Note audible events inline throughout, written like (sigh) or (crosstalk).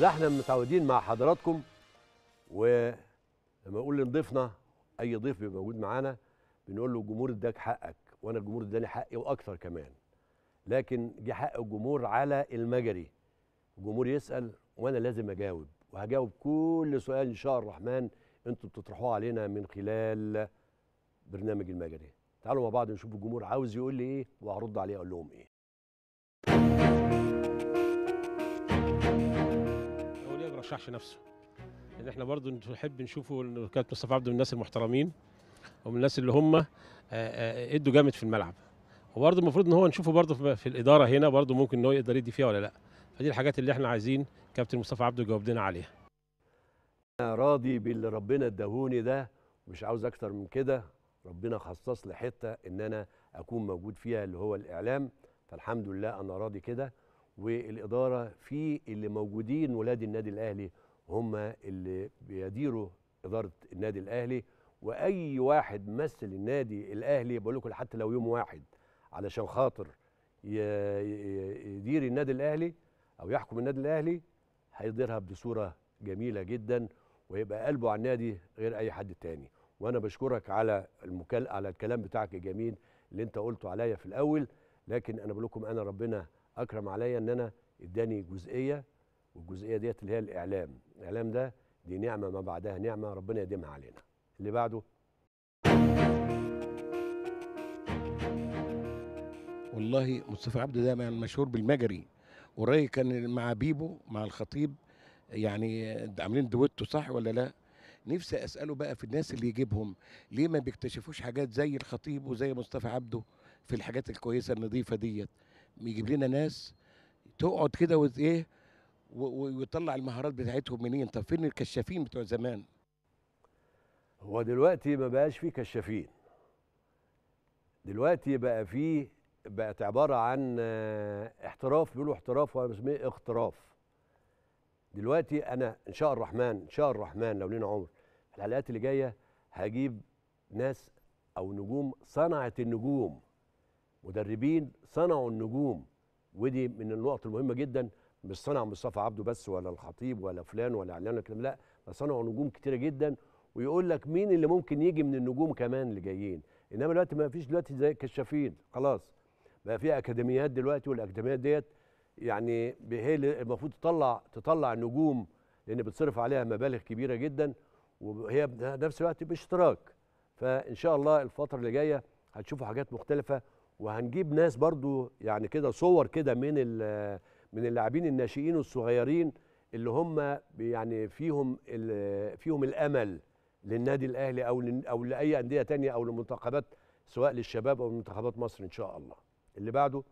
زي احنا متعودين مع حضراتكم ولما اقول لضيفنا اي ضيف بيبقى موجود معانا بنقول له الجمهور اداك حقك وانا الجمهور اداني حقي واكثر كمان لكن جه حق الجمهور على المجري الجمهور يسال وانا لازم اجاوب وهجاوب كل سؤال ان شاء الرحمن انتوا بتطرحوه علينا من خلال برنامج المجري تعالوا مع بعض نشوف الجمهور عاوز يقول لي ايه وهرد عليه اقول لهم ايه يرشحش نفسه لان يعني احنا برضو نحب نشوفه كابتن مصطفى عبده من الناس المحترمين ومن الناس اللي هم آه، آه، ادوا جامد في الملعب وبرضو المفروض ان هو نشوفه برضو في الاداره هنا برضو ممكن ان هو يقدر يدي فيها ولا لا فدي الحاجات اللي احنا عايزين كابتن مصطفى عبده يجاوب عليها انا راضي باللي ربنا اداهوني ده ومش عاوز اكتر من كده ربنا خصص لي حته ان انا اكون موجود فيها اللي هو الاعلام فالحمد لله انا راضي كده والاداره في اللي موجودين ولاد النادي الاهلي هم اللي بيديروا اداره النادي الاهلي واي واحد مثل النادي الاهلي بقول لكم حتى لو يوم واحد علشان خاطر يدير النادي الاهلي او يحكم النادي الاهلي هيديرها بصوره جميله جدا ويبقى قلبه على النادي غير اي حد تاني وانا بشكرك على المكال على الكلام بتاعك الجميل اللي انت قلته عليا في الاول لكن انا بقول لكم انا ربنا اكرم عليا ان انا اداني جزئيه والجزئيه ديت اللي هي الاعلام الاعلام ده دي نعمه ما بعدها نعمه ربنا يديمها علينا اللي بعده والله مصطفى عبده ده يعني مشهور بالمجري وراي كان مع بيبو مع الخطيب يعني عاملين دويتو صح ولا لا نفسي اساله بقى في الناس اللي يجيبهم ليه ما بيكتشفوش حاجات زي الخطيب وزي مصطفى عبده في الحاجات الكويسه النظيفه ديت يجيب لنا ناس تقعد كده وايه ويطلع المهارات بتاعتهم منين طب فين الكشافين بتوع زمان هو دلوقتي ما بقاش فيه كشافين دلوقتي بقى فيه بقت عباره عن آه، احتراف بيقولوا احتراف وانا بسميه اختراف دلوقتي انا ان شاء الرحمن ان شاء الرحمن لو لينا عمر الحلقات اللي جايه هجيب ناس او نجوم صنعت النجوم مدربين صنعوا النجوم ودي من النقط المهمه جدا مش صنع مصطفى عبده بس ولا الخطيب ولا فلان ولا علان ولا لا صنعوا نجوم كتيره جدا ويقول لك مين اللي ممكن يجي من النجوم كمان اللي جايين انما دلوقتي ما فيش دلوقتي زي كشافين خلاص بقى في اكاديميات دلوقتي والاكاديميات ديت يعني هي المفروض تطلع تطلع نجوم لان بتصرف عليها مبالغ كبيره جدا وهي نفس الوقت باشتراك فان شاء الله الفتره اللي جايه هتشوفوا حاجات مختلفه وهنجيب ناس برضو يعني كده صور كده من من اللاعبين الناشئين والصغيرين اللي هم يعني فيهم فيهم الامل للنادي الاهلي او او لاي انديه تانية او لمنتخبات سواء للشباب او منتخبات مصر ان شاء الله اللي بعده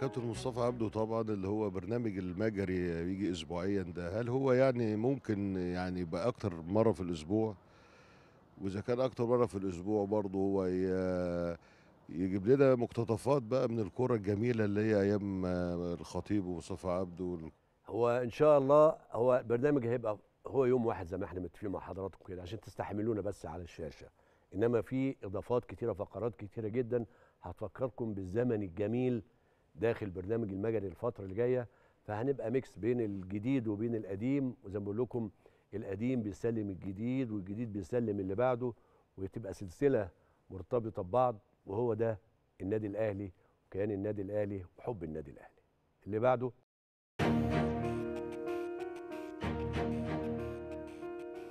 كابتن مصطفى عبده طبعا اللي هو برنامج المجري بيجي اسبوعيا ده هل هو يعني ممكن يعني يبقى اكتر مره في الاسبوع واذا كان اكتر مره في الاسبوع برضه هو يجيب لنا مقتطفات بقى من الكره الجميله اللي هي ايام الخطيب ومصطفى عبده هو ان شاء الله هو البرنامج هيبقى هو يوم واحد زي ما احنا متفقين مع حضراتكم كده عشان تستحملونا بس على الشاشه انما في اضافات كتيره فقرات كتيره جدا هتفكركم بالزمن الجميل داخل برنامج المجري الفتره اللي جايه فهنبقى ميكس بين الجديد وبين القديم وزي ما بقول لكم القديم بيسلم الجديد والجديد بيسلم اللي بعده وتبقى سلسله مرتبطه ببعض وهو ده النادي الاهلي وكيان النادي الاهلي وحب النادي الاهلي اللي بعده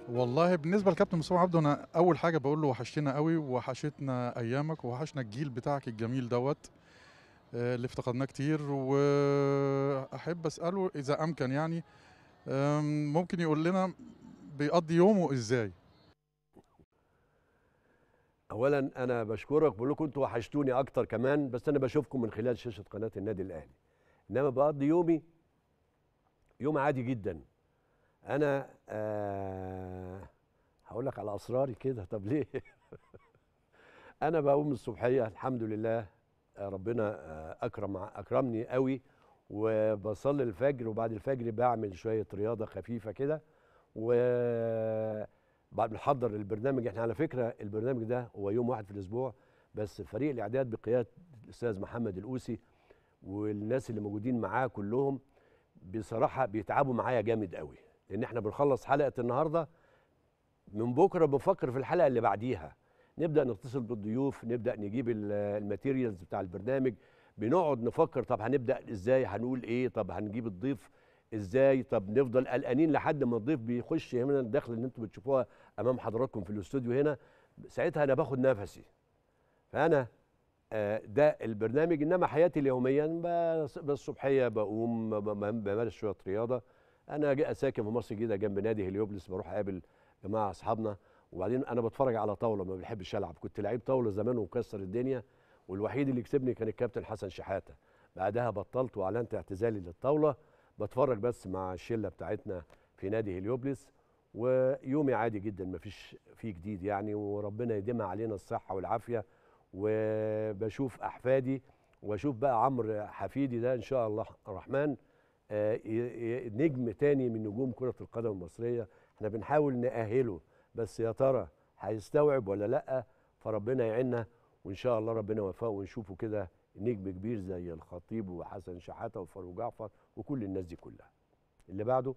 والله بالنسبه لكابتن مصطفى عبده انا اول حاجه بقول له وحشتنا قوي وحشتنا ايامك وحشنا الجيل بتاعك الجميل دوت آه، اللي افتقدناه كتير واحب اساله اذا امكن يعني ممكن يقول لنا بيقضي يومه ازاي اولا انا بشكرك بقول لكم انتوا وحشتوني اكتر كمان بس انا بشوفكم من خلال شاشه قناه النادي الاهلي انما بقضي يومي يوم عادي جدا انا آه هقول لك على اسراري كده طب ليه (laughs) انا بقوم الصبحيه الحمد لله ربنا آه، اكرم اكرمني قوي وبصلي الفجر وبعد الفجر بعمل شويه رياضه خفيفه كده وبعد بنحضر البرنامج احنا على فكره البرنامج ده هو يوم واحد في الاسبوع بس فريق الاعداد بقياده الاستاذ محمد الاوسي والناس اللي موجودين معاه كلهم بصراحه بيتعبوا معايا جامد قوي لان احنا بنخلص حلقه النهارده من بكره بفكر في الحلقه اللي بعديها نبدا نتصل بالضيوف نبدا نجيب الماتيريالز بتاع البرنامج بنقعد نفكر طب هنبدا ازاي هنقول ايه طب هنجيب الضيف ازاي طب نفضل قلقانين لحد ما الضيف بيخش هنا الدخل اللي انتم بتشوفوها امام حضراتكم في الاستوديو هنا ساعتها انا باخد نفسي فانا آه، ده البرنامج انما حياتي اليوميا بالصبحيه بقوم بمارس شويه رياضه انا ساكن في مصر الجديده جنب نادي هليوبلس بروح اقابل جماعه اصحابنا وبعدين انا بتفرج على طاوله ما بحبش العب كنت لعيب طاوله زمان ومكسر الدنيا والوحيد اللي كسبني كان الكابتن حسن شحاته بعدها بطلت واعلنت اعتزالي للطاوله بتفرج بس مع الشله بتاعتنا في نادي هليوبلس ويومي عادي جدا مفيش فيه جديد يعني وربنا يديمها علينا الصحه والعافيه وبشوف احفادي واشوف بقى عمرو حفيدي ده ان شاء الله الرحمن آه، نجم تاني من نجوم كره القدم المصريه احنا بنحاول ناهله بس يا ترى هيستوعب ولا لا فربنا يعيننا وان شاء الله ربنا يوفقه ونشوفه كده نجم كبير زي الخطيب وحسن شحاته وفاروق جعفر وكل الناس دي كلها اللي بعده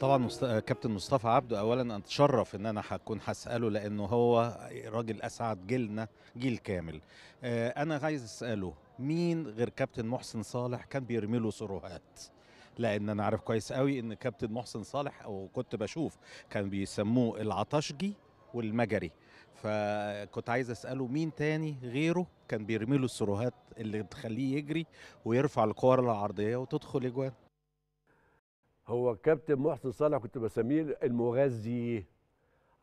طبعا مست... كابتن مصطفى عبده اولا اتشرف ان انا هكون هساله لانه هو راجل اسعد جيلنا جيل كامل آه، انا عايز اساله مين غير كابتن محسن صالح كان بيرمي له سروهات لان انا عارف كويس قوي ان كابتن محسن صالح او كنت بشوف كان بيسموه العطشجي والمجري فكنت عايز اساله مين تاني غيره كان بيرمي له السروهات اللي تخليه يجري ويرفع الكور العرضيه وتدخل اجوان هو كابتن محسن صالح كنت بسميه المغذي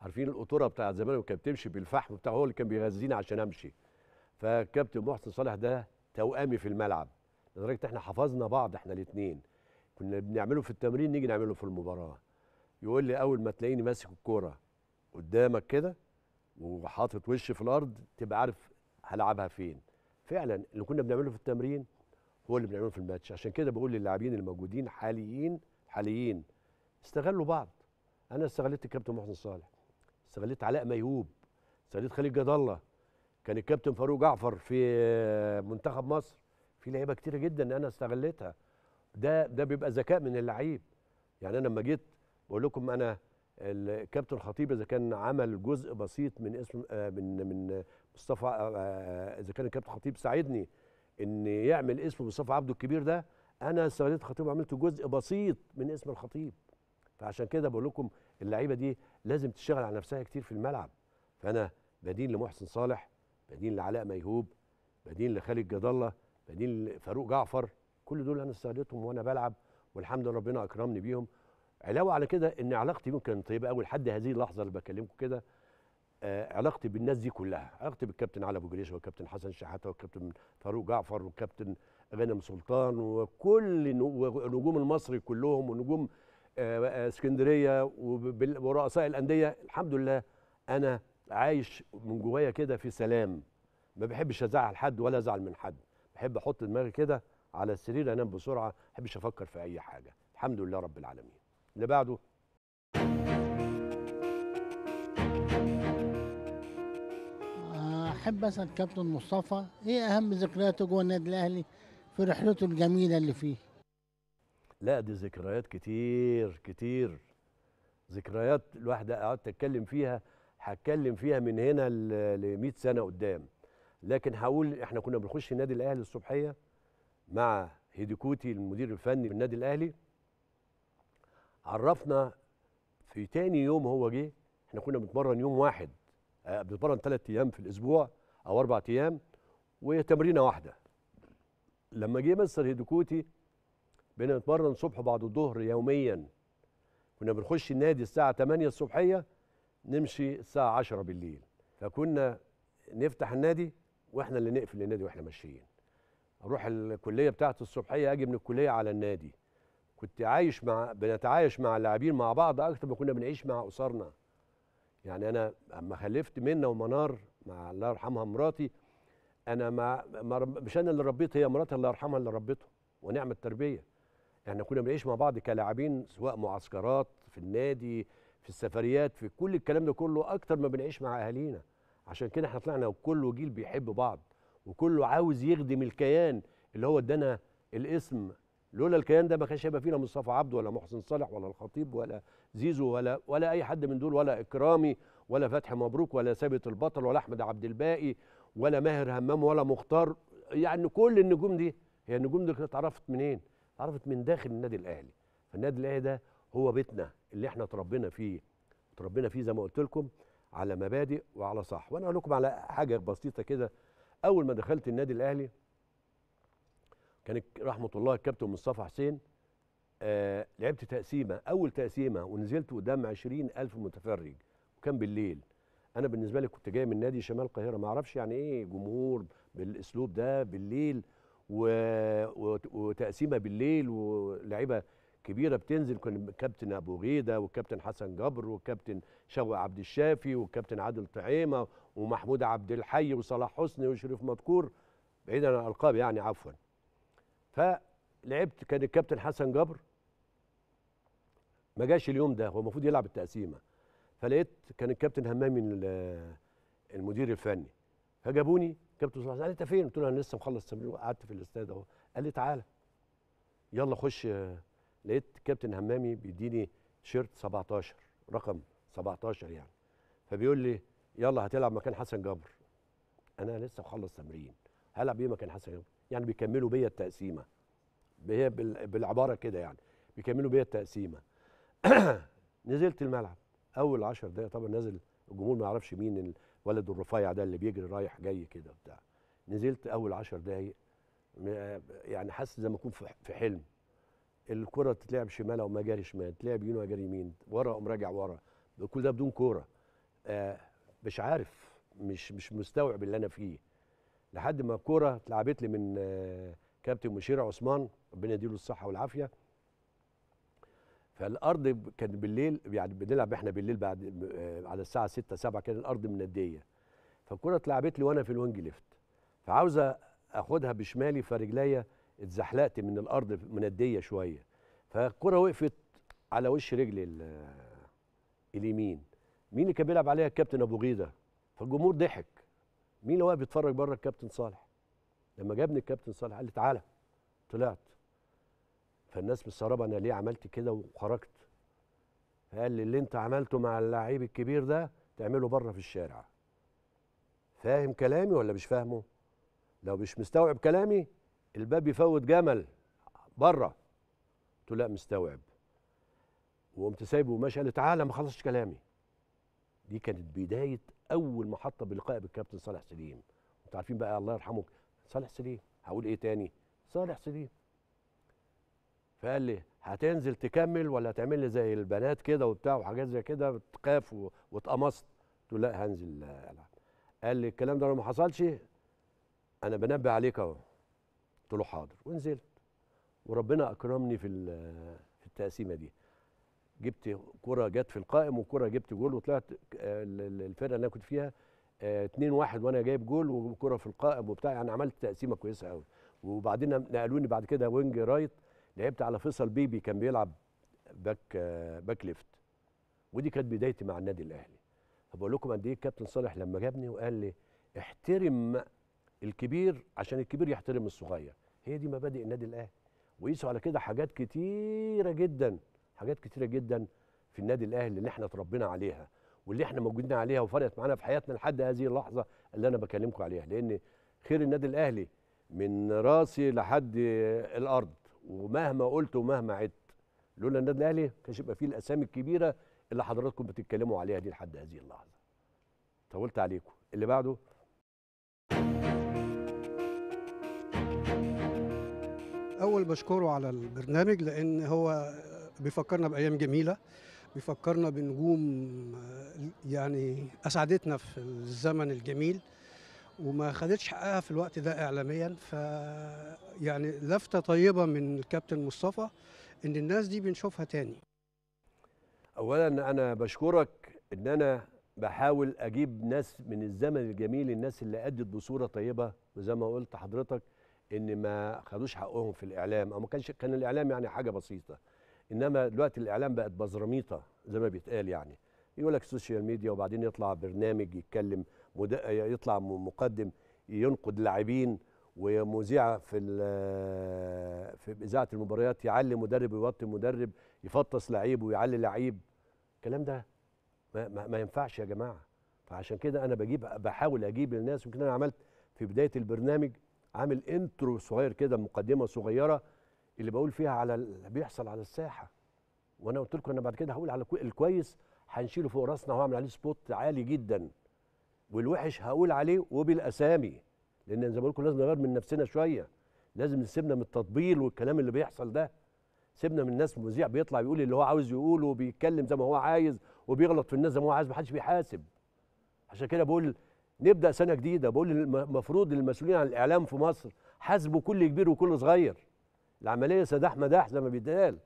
عارفين القطوره بتاعت زمان وكان بتمشي بالفحم بتاعه هو اللي كان بيغذيني عشان امشي فكابتن محسن صالح ده توامي في الملعب لدرجه احنا حفظنا بعض احنا الاثنين كنا بنعمله في التمرين نيجي نعمله في المباراه يقول لي اول ما تلاقيني ماسك الكوره قدامك كده وحاطط وشي في الارض تبقى عارف هلعبها فين فعلا اللي كنا بنعمله في التمرين هو اللي بنعمله في الماتش عشان كده بقول للاعبين الموجودين حاليين حاليين استغلوا بعض انا استغليت الكابتن محسن صالح استغليت علاء ميهوب استغليت خليل جد الله كان الكابتن فاروق جعفر في منتخب مصر في لعيبه كتيره جدا انا استغليتها ده ده بيبقى ذكاء من اللعيب يعني انا لما جيت بقول لكم انا الكابتن خطيب اذا كان عمل جزء بسيط من اسم آه، من من مصطفى آه، آه، اذا كان الكابتن خطيب ساعدني ان يعمل اسم مصطفى عبده الكبير ده انا استغليت الخطيب وعملت جزء بسيط من اسم الخطيب فعشان كده بقول لكم اللعيبه دي لازم تشتغل على نفسها كتير في الملعب فانا بدين لمحسن صالح بدين لعلاء ميهوب بدين لخالد جد الله بدين لفاروق جعفر كل دول انا استغلتهم وانا بلعب والحمد لله ربنا اكرمني بيهم علاوه على كده ان علاقتي بيهم كانت طيبه قوي لحد هذه اللحظه اللي بكلمكم كده آه علاقتي بالناس دي كلها علاقتي بالكابتن علي ابو جريشه والكابتن حسن شحاته والكابتن فاروق جعفر والكابتن غانم سلطان وكل نجوم المصري كلهم ونجوم آه, آه، اسكندريه ورؤساء الانديه الحمد لله انا عايش من جوايا كده في سلام ما بحبش ازعل حد ولا ازعل من حد بحب احط دماغي كده على السرير انام بسرعه ما بحبش افكر في اي حاجه الحمد لله رب العالمين اللي بعده احب اسال كابتن مصطفى ايه اهم ذكرياته جوه النادي الاهلي في رحلته الجميله اللي فيه لا دي ذكريات كتير كتير ذكريات الواحد قعدت اتكلم فيها هتكلم فيها من هنا ل 100 سنه قدام لكن هقول احنا كنا بنخش النادي الاهلي الصبحيه مع هيديكوتي المدير الفني في النادي الاهلي عرفنا في تاني يوم هو جه احنا كنا بنتمرن يوم واحد آه، بنتمرن ثلاث ايام في الاسبوع او اربع ايام وتمرينه واحده لما جه مستر هيديكوتي بقينا نتمرن الصبح بعد الظهر يوميا كنا بنخش النادي الساعه 8 الصبحيه نمشي الساعه 10 بالليل فكنا نفتح النادي واحنا اللي نقفل النادي واحنا ماشيين اروح الكليه بتاعت الصبحيه اجي من الكليه على النادي كنت عايش مع بنتعايش مع اللاعبين مع بعض اكتر ما كنا بنعيش مع اسرنا يعني انا اما خلفت منا ومنار مع الله يرحمها مراتي انا ما, مش انا اللي ربيت هي مراتي الله يرحمها اللي ربته ونعم التربيه احنا يعني كنا بنعيش مع بعض كلاعبين سواء معسكرات في النادي في السفريات في كل الكلام ده كله اكتر ما بنعيش مع اهالينا عشان كده احنا طلعنا وكله جيل بيحب بعض وكله عاوز يخدم الكيان اللي هو ادانا الاسم لولا الكيان ده ما كانش هيبقى فينا مصطفى عبده ولا محسن صالح ولا الخطيب ولا زيزو ولا ولا اي حد من دول ولا اكرامي ولا فتحي مبروك ولا ثابت البطل ولا احمد عبد الباقي ولا ماهر همام ولا مختار يعني كل النجوم دي هي النجوم دي اتعرفت منين؟ اتعرفت من داخل النادي الاهلي فالنادي الاهلي ده هو بيتنا اللي احنا اتربينا فيه اتربينا فيه زي ما قلت لكم على مبادئ وعلى صح وانا اقول لكم على حاجه بسيطه كده اول ما دخلت النادي الاهلي كان رحمه الله الكابتن مصطفى حسين آه لعبت تقسيمه اول تقسيمه ونزلت قدام الف متفرج وكان بالليل انا بالنسبه لي كنت جاي من نادي شمال القاهره ما اعرفش يعني ايه جمهور بالاسلوب ده بالليل وتقسيمه بالليل ولاعيبه كبيره بتنزل كان كابتن ابو غيده والكابتن حسن جبر والكابتن شوقي عبد الشافي والكابتن عادل طعيمه ومحمود عبد الحي وصلاح حسني وشريف مذكور بعيدا عن الالقاب يعني عفوا فلعبت كان الكابتن حسن جبر ما جاش اليوم ده هو المفروض يلعب التقسيمه فلقيت كان الكابتن همامي المدير الفني فجابوني كابتن صلاح قال انت فين؟ قلت له انا لسه مخلص قعدت وقعدت في الاستاد اهو قال لي تعالى يلا خش لقيت كابتن همامي بيديني تيشيرت 17 رقم 17 يعني فبيقول لي يلا هتلعب مكان حسن جبر انا لسه مخلص تمرين هلعب ايه مكان حسن جبر يعني بيكملوا بيا التقسيمه هي بالعباره كده يعني بيكملوا بيا التقسيمه (clears throat) نزلت الملعب اول 10 دقايق طبعا نازل الجمهور ما يعرفش مين الولد الرفيع ده اللي بيجري رايح جاي كده بتاع نزلت اول 10 دقايق يعني حاسس زي ما اكون في حلم الكره تتلعب شمال او ما جاري شمال تلعب يمين وجاري يمين ورا قوم راجع ورا كل ده بدون كوره آه مش عارف مش مش مستوعب اللي انا فيه لحد ما الكوره اتلعبت لي من آه كابتن مشير عثمان ربنا يديله الصحه والعافيه فالارض كان بالليل يعني بنلعب احنا بالليل بعد آه على الساعه 6 7 كان الارض منديه فالكوره اتلعبت لي وانا في الوينج ليفت فعاوزه اخدها بشمالي فرجليا اتزحلقت من الارض من الديه شويه فالكره وقفت على وش رجلي اليمين مين اللي كان بيلعب عليها الكابتن ابو غيده فالجمهور ضحك مين اللي واقف بيتفرج بره الكابتن صالح لما جابني الكابتن صالح قال لي تعالى طلعت فالناس مستغربه انا ليه عملت كده وخرجت قال لي اللي انت عملته مع اللعيب الكبير ده تعمله بره في الشارع فاهم كلامي ولا مش فاهمه لو مش مستوعب كلامي الباب يفوت جمل بره قلت له لا مستوعب وقمت سايبه وماشي قال لي تعالى ما خلصش كلامي دي كانت بدايه اول محطه بلقائي بالكابتن صالح سليم انتوا عارفين بقى الله يرحمه صالح سليم هقول ايه تاني صالح سليم فقال لي هتنزل تكمل ولا هتعمل لي زي البنات كده وبتاع وحاجات زي كده بتخاف واتقمصت قلت له لا هنزل العب قال لي الكلام ده لو ما حصلش انا بنبه عليك اهو قلت له حاضر ونزلت وربنا اكرمني في في التقسيمه دي جبت كره جت في القائم وكره جبت جول وطلعت الفرقه اللي انا كنت فيها 2 آه، 1 وانا جايب جول وكره في القائم وبتاع يعني عملت تقسيمه كويسه قوي وبعدين نقلوني بعد كده وينج رايت لعبت على فيصل بيبي كان بيلعب باك آه، باك ليفت ودي كانت بدايتي مع النادي الاهلي فبقول لكم قد ايه الكابتن صالح لما جابني وقال لي احترم الكبير عشان الكبير يحترم الصغير هي دي مبادئ النادي الاهلي وقيسوا على كده حاجات كتيره جدا حاجات كتيره جدا في النادي الاهلي اللي احنا اتربينا عليها واللي احنا موجودين عليها وفرقت معانا في حياتنا لحد هذه اللحظه اللي انا بكلمكم عليها لان خير النادي الاهلي من راسي لحد الارض ومهما قلت ومهما عدت لولا النادي الاهلي كانش يبقى فيه الاسامي الكبيره اللي حضراتكم بتتكلموا عليها دي لحد هذه اللحظه طولت عليكم اللي بعده الاول بشكره على البرنامج لان هو بيفكرنا بايام جميله بيفكرنا بنجوم يعني اسعدتنا في الزمن الجميل وما خدتش حقها في الوقت ده اعلاميا ف يعني لفته طيبه من الكابتن مصطفى ان الناس دي بنشوفها تاني اولا انا بشكرك ان انا بحاول اجيب ناس من الزمن الجميل الناس اللي ادت بصوره طيبه وزي ما قلت حضرتك ان ما خدوش حقهم في الاعلام او ما كانش كان الاعلام يعني حاجه بسيطه انما دلوقتي الاعلام بقت بزرميطه زي ما بيتقال يعني يقول لك السوشيال ميديا وبعدين يطلع برنامج يتكلم مد... يطلع مقدم ينقد لاعبين ومذيع في في اذاعه المباريات يعلي مدرب ويوطي مدرب يفطس لعيب ويعلي لعيب الكلام ده ما, ما, ما ينفعش يا جماعه فعشان كده انا بجيب بحاول اجيب الناس يمكن انا عملت في بدايه البرنامج عامل انترو صغير كده مقدمه صغيره اللي بقول فيها على اللي بيحصل على الساحه وانا قلت لكم انا بعد كده هقول على الكويس هنشيله فوق راسنا وهعمل عليه سبوت عالي جدا والوحش هقول عليه وبالاسامي لان زي ما بقول لكم لازم نغير من نفسنا شويه لازم نسيبنا من التطبيل والكلام اللي بيحصل ده سيبنا من الناس مذيع بيطلع بيقول اللي هو عاوز يقوله وبيتكلم زي ما هو عايز وبيغلط في الناس زي ما هو عايز محدش بيحاسب عشان كده بقول نبدا سنه جديده بقول المفروض المسؤولين عن الاعلام في مصر حاسبوا كل كبير وكل صغير العمليه سداح مداح زي ما بيتقال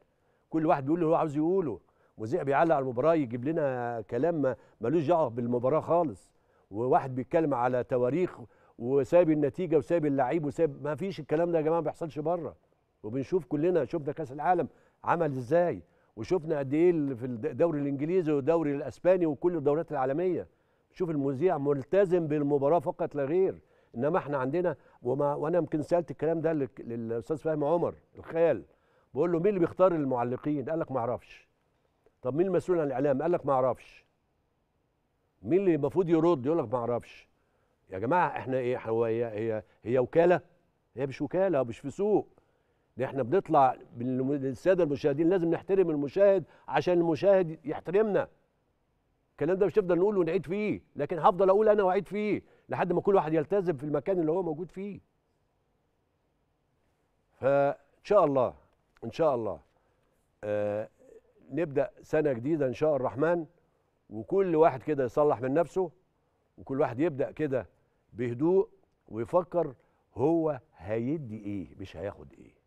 كل واحد بيقول اللي هو عاوز يقوله مذيع بيعلق على المباراه يجيب لنا كلام ملوش دعوه بالمباراه خالص وواحد بيتكلم على تواريخ وساب النتيجه وساب اللعيب وساب ما فيش الكلام ده يا جماعه ما بيحصلش بره وبنشوف كلنا شفنا كاس العالم عمل ازاي وشفنا قد ايه في الدوري الانجليزي والدوري الاسباني وكل الدوريات العالميه شوف المذيع ملتزم بالمباراه فقط لا غير انما احنا عندنا وما وانا يمكن سالت الكلام ده للاستاذ فهم عمر الخيال بقول له مين اللي بيختار المعلقين قال لك ما اعرفش طب مين المسؤول عن الاعلام قال لك ما اعرفش مين اللي المفروض يرد يقول لك ما اعرفش يا جماعه احنا ايه هو هي هي هي وكاله هي مش وكاله مش في سوق ده احنا بنطلع للساده المشاهدين لازم نحترم المشاهد عشان المشاهد يحترمنا الكلام ده مش هنفضل نقوله ونعيد فيه لكن هفضل اقول انا واعيد فيه لحد ما كل واحد يلتزم في المكان اللي هو موجود فيه فان شاء الله ان شاء الله آه نبدا سنه جديده ان شاء الرحمن وكل واحد كده يصلح من نفسه وكل واحد يبدا كده بهدوء ويفكر هو هيدي ايه مش هياخد ايه